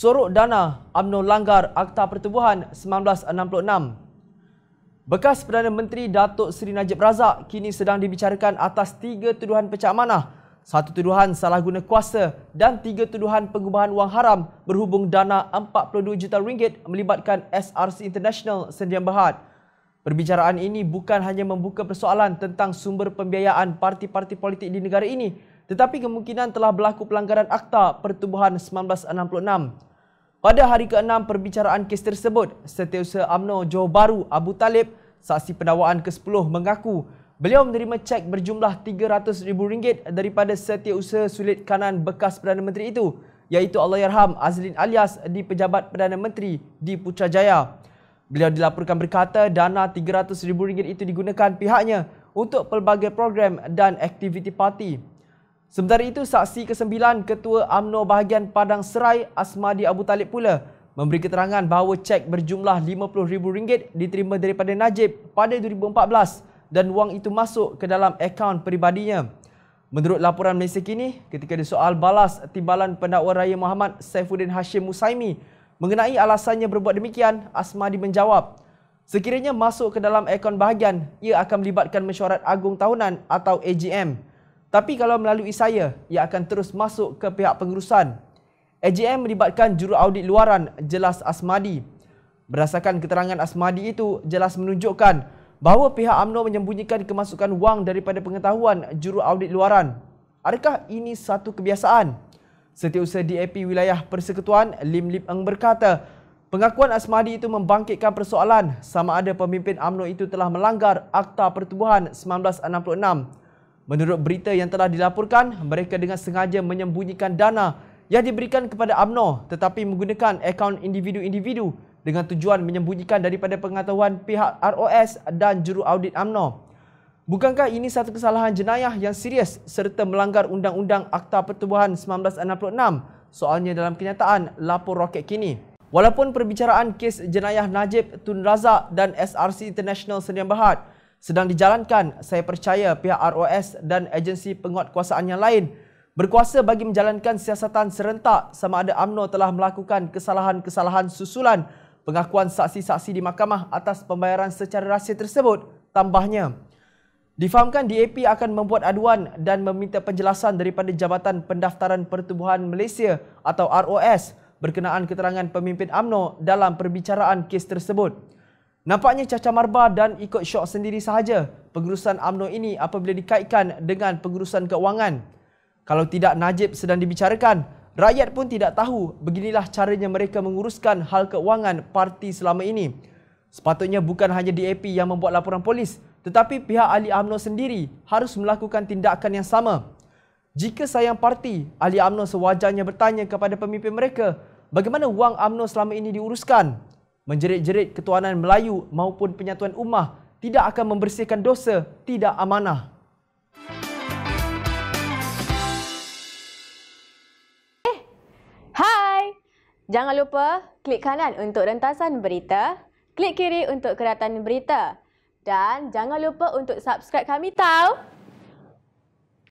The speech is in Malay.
sorok dana UMNO langgar Akta Pertubuhan 1966. Bekas Perdana Menteri Datuk Seri Najib Razak kini sedang dibicarakan atas tiga tuduhan pecah manah. Satu tuduhan salah guna kuasa dan tiga tuduhan pengubahan wang haram berhubung dana 42 juta ringgit melibatkan SRC International Sendian Bahad. Perbicaraan ini bukan hanya membuka persoalan tentang sumber pembiayaan parti-parti politik di negara ini tetapi kemungkinan telah berlaku pelanggaran Akta Pertubuhan 1966. Pada hari ke-6 perbicaraan kes tersebut, Setiausaha UMNO Johor Baru Abu Talib, saksi pendakwaan ke-10 mengaku beliau menerima cek berjumlah RM300,000 daripada Setiausaha Sulit Kanan bekas Perdana Menteri itu iaitu Allahyarham Azlin Alias di Pejabat Perdana Menteri di Putrajaya. Beliau dilaporkan berkata dana RM300,000 itu digunakan pihaknya untuk pelbagai program dan aktiviti parti. Sementara itu, saksi ke-9 Ketua amno Bahagian Padang Serai Asmadi Abu Talib pula memberi keterangan bahawa cek berjumlah RM50,000 diterima daripada Najib pada 2014 dan wang itu masuk ke dalam akaun peribadinya. Menurut laporan Malaysia kini, ketika disoal balas timbalan pendakwa raya Muhammad Saifuddin Hashim Musaimi mengenai alasannya berbuat demikian, Asmadi menjawab, Sekiranya masuk ke dalam akaun bahagian, ia akan melibatkan mesyuarat agung tahunan atau AGM. Tapi kalau melalui saya, ia akan terus masuk ke pihak pengurusan. AGM melibatkan juru audit luaran Jelas Asmadi. Berdasarkan keterangan Asmadi itu, Jelas menunjukkan bahawa pihak AMNO menyembunyikan kemasukan wang daripada pengetahuan juru audit luaran. Adakah ini satu kebiasaan? Setiausaha DAP Wilayah Persekutuan Lim Lip Eng berkata, pengakuan Asmadi itu membangkitkan persoalan sama ada pemimpin AMNO itu telah melanggar Akta Pertubuhan 1966 Menurut berita yang telah dilaporkan, mereka dengan sengaja menyembunyikan dana yang diberikan kepada UMNO tetapi menggunakan akaun individu-individu dengan tujuan menyembunyikan daripada pengetahuan pihak ROS dan juru audit UMNO. Bukankah ini satu kesalahan jenayah yang serius serta melanggar Undang-Undang Akta Pertubuhan 1966 soalnya dalam kenyataan lapor roket kini. Walaupun perbicaraan kes jenayah Najib Tun Razak dan SRC International Sdn Bhd sedang dijalankan, saya percaya pihak ROS dan agensi penguatkuasaan yang lain berkuasa bagi menjalankan siasatan serentak sama ada AMNO telah melakukan kesalahan-kesalahan susulan pengakuan saksi-saksi di mahkamah atas pembayaran secara rahsia tersebut, tambahnya. Difahamkan DAP akan membuat aduan dan meminta penjelasan daripada Jabatan Pendaftaran Pertubuhan Malaysia atau ROS berkenaan keterangan pemimpin AMNO dalam perbicaraan kes tersebut. Nampaknya Caca Marba dan ikut syok sendiri sahaja pengurusan AMNO ini apabila dikaitkan dengan pengurusan keuangan. Kalau tidak Najib sedang dibicarakan, rakyat pun tidak tahu beginilah caranya mereka menguruskan hal keuangan parti selama ini. Sepatutnya bukan hanya DAP yang membuat laporan polis, tetapi pihak ahli AMNO sendiri harus melakukan tindakan yang sama. Jika sayang parti, ahli AMNO sewajarnya bertanya kepada pemimpin mereka, bagaimana wang AMNO selama ini diuruskan? menjerit-jerit ketuanan Melayu maupun penyatuan ummah tidak akan membersihkan dosa tidak amanah. Hai! Jangan lupa klik kanan untuk rentasan berita, klik kiri untuk keratan berita dan jangan lupa untuk subscribe kami tau!